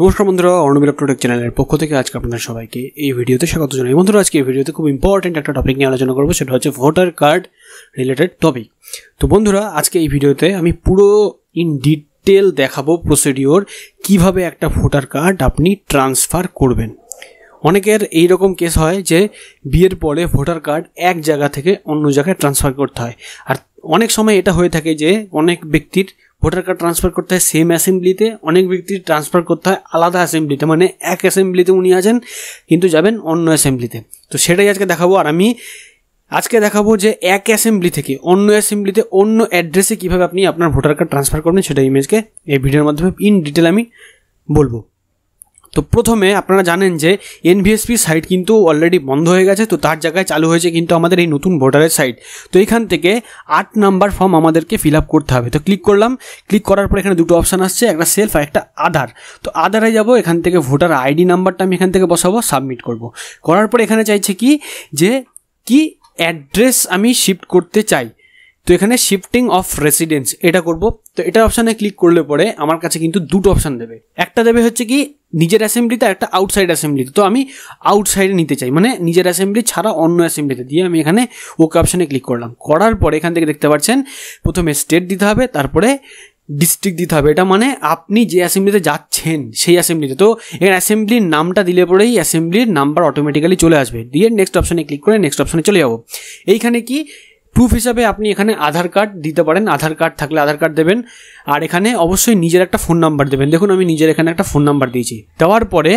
নমস্কার বন্ধুরা অর্ণব ইলেকট্রনিক চ্যানেলের পক্ষ থেকে আজকে আপনাদের সবাইকে এই ভিডিওতে স্বাগত জানাই বন্ধুরা আজকে এই ভিডিওতে খুব ইম্পর্টেন্ট একটা টপিক নিয়ে আলোচনা করবো সেটা হচ্ছে ভোটার কার্ড রিলেটেড টপিক তো বন্ধুরা আজকে এই ভিডিওতে আমি পুরো ইন ডিটেল দেখাবো প্রসিডিওর কিভাবে একটা ভোটার কার্ড আপনি ট্রান্সফার করবেন অনেকের এই রকম কেস হয় যে বিয়ের পরে ভোটার কার্ড এক জায়গা থেকে অন্য জায়গায় ট্রান্সফার করতে হয় আর অনেক সময় এটা হয়ে থাকে যে অনেক ব্যক্তির ভোটার কার্ড ট্রান্সফার করতে হয় সেম অ্যাসেম্বলিতে অনেক ব্যক্তি ট্রান্সফার করতে হয় আলাদা অ্যাসেম্বলিতে মানে এক অ্যাসেম্বলিতে উনি আছেন কিন্তু যাবেন অন্য অ্যাসেম্বলিতে তো সেটাই আজকে দেখাবো আর আমি আজকে দেখাবো যে এক অ্যাসেম্বলি থেকে অন্য অ্যাসেম্বলিতে অন্য অ্যাড্রেসে কীভাবে আপনি আপনার ভোটার কার্ড ট্রান্সফার করবেন সেটা ইমেজকে এই ভিডিওর মাধ্যমে ইন ডিটেল আমি বলবো তো প্রথমে আপনারা জানেন যে এনভিএসপি সাইট কিন্তু অলরেডি বন্ধ হয়ে গেছে তো তার জায়গায় চালু হয়েছে কিন্তু আমাদের এই নতুন ভোটারের সাইট তো এখান থেকে আট নাম্বার ফর্ম আমাদেরকে ফিল আপ করতে হবে তো ক্লিক করলাম ক্লিক করার পর এখানে দুটো অপশান আসছে একটা সেলফ আর একটা আধার তো আধারে যাব এখান থেকে ভোটার আইডি নাম্বারটা আমি এখান থেকে বসাবো সাবমিট করব করার পর এখানে চাইছে কি যে কি অ্যাড্রেস আমি শিফট করতে চাই তো এখানে শিফটিং অফ রেসিডেন্স এটা করব তো এটা অপশানে ক্লিক করলে পরে আমার কাছে কিন্তু দুটো অপশান দেবে একটা দেবে হচ্ছে কি নিজের অ্যাসেম্বলিতে একটা আউটসাইড অ্যাসেম্বলিতে তো আমি আউটসাইডে নিতে চাই মানে নিজের অ্যাসেম্বলি ছাড়া অন্য অ্যাসেম্বলিতে দিয়ে আমি এখানে ওকে অপশানে ক্লিক করলাম করার পরে এখান থেকে দেখতে পাচ্ছেন প্রথমে স্টেট দিতে হবে তারপরে ডিস্ট্রিক্ট দিতে হবে এটা মানে আপনি যে অ্যাসেম্বলিতে যাচ্ছেন সেই অ্যাসেম্বলিতে তো এখানে অ্যাসেম্বলির নামটা দিলে পরেই অ্যাসেম্বলির নাম্বার অটোমেটিক্যালি চলে আসবে দিয়ে নেক্সট অপশানে ক্লিক করে নেক্সট অপশানে চলে যাবো এইখানে কি প্রুফ হিসাবে আপনি এখানে আধার কার্ড দিতে পারেন আধার কার্ড থাকলে আধার কার্ড দেবেন আর এখানে অবশ্যই নিজের একটা ফোন নাম্বার দেবেন দেখুন আমি নিজের এখানে একটা ফোন নাম্বার দিয়েছি দেওয়ার পরে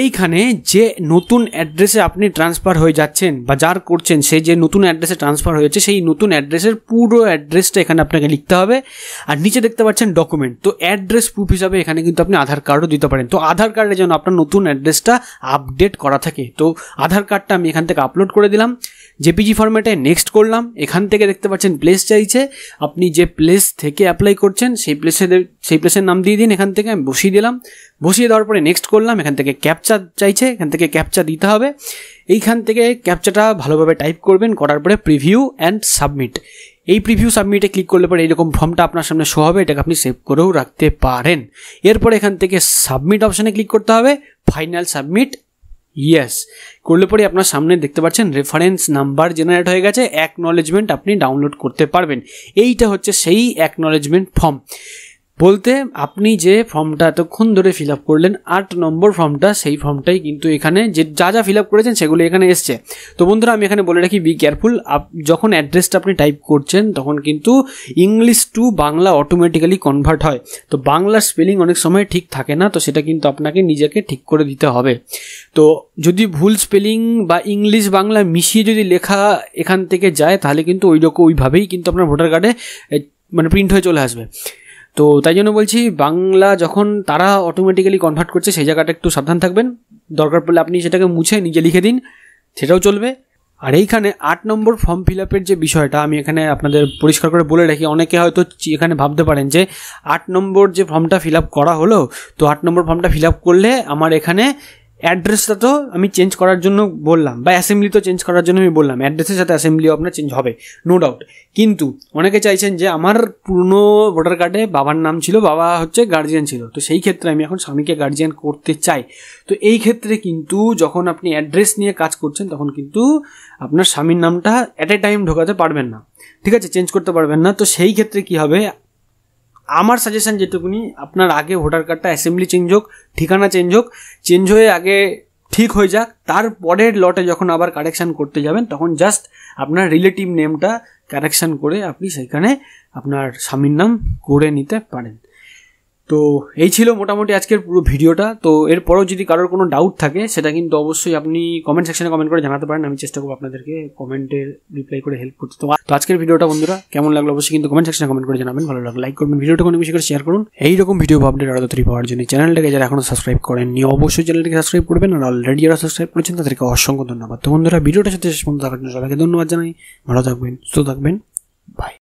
এইখানে যে নতুন অ্যাড্রেসে আপনি ট্রান্সফার হয়ে যাচ্ছেন বা যার করছেন সে যে নতুন অ্যাড্রেসে ট্রান্সফার হয়েছে সেই নতুন অ্যাড্রেসের পুরো অ্যাড্রেসটা এখানে আপনাকে লিখতে হবে আর নিচে দেখতে পাচ্ছেন ডকুমেন্ট তো অ্যাড্রেস প্রুফ হিসাবে এখানে কিন্তু আপনি আধার কার্ডও দিতে পারেন তো আধার কার্ডে যেন আপনার নতুন অ্যাড্রেসটা আপডেট করা থাকে তো আধার কার্ডটা আমি এখান থেকে আপলোড করে দিলাম জেপিজি ফরম্যাটে নেক্সট করলাম এখান থেকে দেখতে পাচ্ছেন প্লেস চাইছে আপনি যে প্লেস থেকে অ্যাপ্লাই করছেন সেই প্লেসে সেই প্লেসের নাম দিয়ে দিন এখান থেকে আমি বসিয়ে দিলাম বসিয়ে দেওয়ার পরে নেক্সট করলাম এখান থেকে ক্যাপচা চাইছে এখান থেকে ক্যাপচা দিতে হবে এইখান থেকে ক্যাপচাটা ভালোভাবে টাইপ করবেন করার পরে প্রিভিউ অ্যান্ড সাবমিট এই প্রিভিউ সাবমিটে ক্লিক করলে পরে এইরকম ফর্মটা আপনার সামনে শো হবে এটাকে আপনি সেভ করেও রাখতে পারেন এরপর এখান থেকে সাবমিট অপশানে ক্লিক করতে হবে ফাইনাল সাবমিট ইয়েস করলে পরে আপনার সামনে দেখতে পাচ্ছেন রেফারেন্স নাম্বার জেনারেট হয়ে গেছে অ্যাকনলেজমেন্ট আপনি ডাউনলোড করতে পারবেন এইটা হচ্ছে সেই অ্যাকনলেজমেন্ট ফর্ম বলতে আপনি যে ফর্মটা এতক্ষণ ধরে ফিল আপ করলেন আট নম্বর ফর্মটা সেই ফর্মটাই কিন্তু এখানে যে যা যা ফিল আপ করেছেন সেগুলো এখানে এসছে তো বন্ধুরা আমি এখানে বলে রাখি বি কেয়ারফুল আপ যখন অ্যাড্রেসটা আপনি টাইপ করছেন তখন কিন্তু English to Bangla automatically convert হয় তো বাংলার স্পেলিং অনেক সময় ঠিক থাকে না তো সেটা কিন্তু আপনাকে নিজেকে ঠিক করে দিতে হবে তো যদি ভুল স্পেলিং বা ইংলিশ বাংলা মিশিয়ে যদি লেখা এখান থেকে যায় তাহলে কিন্তু ওই রকম ওইভাবেই কিন্তু আপনার ভোটার কার্ডে মানে প্রিন্ট হয়ে চলে আসবে তো তাই জন্য বলছি বাংলা যখন তারা অটোমেটিক্যালি কনভার্ট করছে সেই জায়গাটা একটু সাবধান থাকবেন দরকার পড়লে আপনি সেটাকে মুছে নিজে লিখে দিন সেটাও চলবে আর এইখানে আট নম্বর ফর্ম ফিল আপের যে বিষয়টা আমি এখানে আপনাদের পরিষ্কার করে বলে রাখি অনেকে হয়তো এখানে ভাবতে পারেন যে আট নম্বর যে ফর্মটা ফিল আপ করা হলো তো আট নম্বর ফর্মটা ফিল আপ করলে আমার এখানে অ্যাড্রেসটা তো আমি চেঞ্জ করার জন্য বললাম বা অ্যাসেম্বলি তো চেঞ্জ করার জন্য আমি বললাম অ্যাড্রেসের সাথে অ্যাসেম্বলি আপনার চেঞ্জ হবে নো ডাউট কিন্তু অনেকে চাইছেন যে আমার পুরনো ভোটার কার্ডে বাবার নাম ছিল বাবা হচ্ছে গার্জিয়ান ছিল তো সেই ক্ষেত্রে আমি এখন স্বামীকে গার্জিয়ান করতে চাই তো এই ক্ষেত্রে কিন্তু যখন আপনি অ্যাড্রেস নিয়ে কাজ করছেন তখন কিন্তু আপনার স্বামীর নামটা অ্যাট এ টাইম ঢোকাতে পারবেন না ঠিক আছে চেঞ্জ করতে পারবেন না তো সেই ক্ষেত্রে কি হবে আমার সাজেশান যেটুকুনি আপনার আগে ভোটার কার্ডটা অ্যাসেম্বলি চেঞ্জ হোক ঠিকানা চেঞ্জ হোক চেঞ্জ হয়ে আগে ঠিক হয়ে যাক তারপরের লটে যখন আবার কারেকশান করতে যাবেন তখন জাস্ট আপনার রিলেটিভ নেমটা কারেকশান করে আপনি সেখানে আপনার স্বামীর নাম করে নিতে পারেন তো এই ছিল মোটামুটি আজকের পুরো ভিডিওটা তো এরপরেও যদি কারোর কোনো ডাউট থাকে সেটা কিন্তু অবশ্যই আপনি কমেন্ট সেকশনে কমেন্ট করে জানাতে পারেন আমি চেষ্টা করবো আপনাদেরকে কমেন্টে রিপ্লাই করে হেল্প করতে তো আজকের ভিডিওটা বন্ধুরা কেমন লাগলো অবশ্যই কিন্তু কমেন্ট সেকশনে কমেন্ট করে জানাবেন ভালো লাগলো লাইক করবেন ভিডিওটা কোনো বেশি করে শেয়ার করুন এইরকম ভিডিও আপডেট আরও তৈরি পাওয়ার জন্য চ্যানেলটাকে যারা এখনও সাবস্ক্রাইব করেননি অবশ্যই চ্যানেলটাকে সাবস্ক্রাইব করবেন আর অলরেডি যারা সাবস্ক্রাইব করেছেন তাদেরকে অসংখ্য ধন্যবাদ তো বন্ধুরা ভিডিওটা সাথে শেষ পর্যন্ত থাকার জন্য সবাইকে ধন্যবাদ জানাই ভালো থাকবেন সুস্থ থাকবেন বাই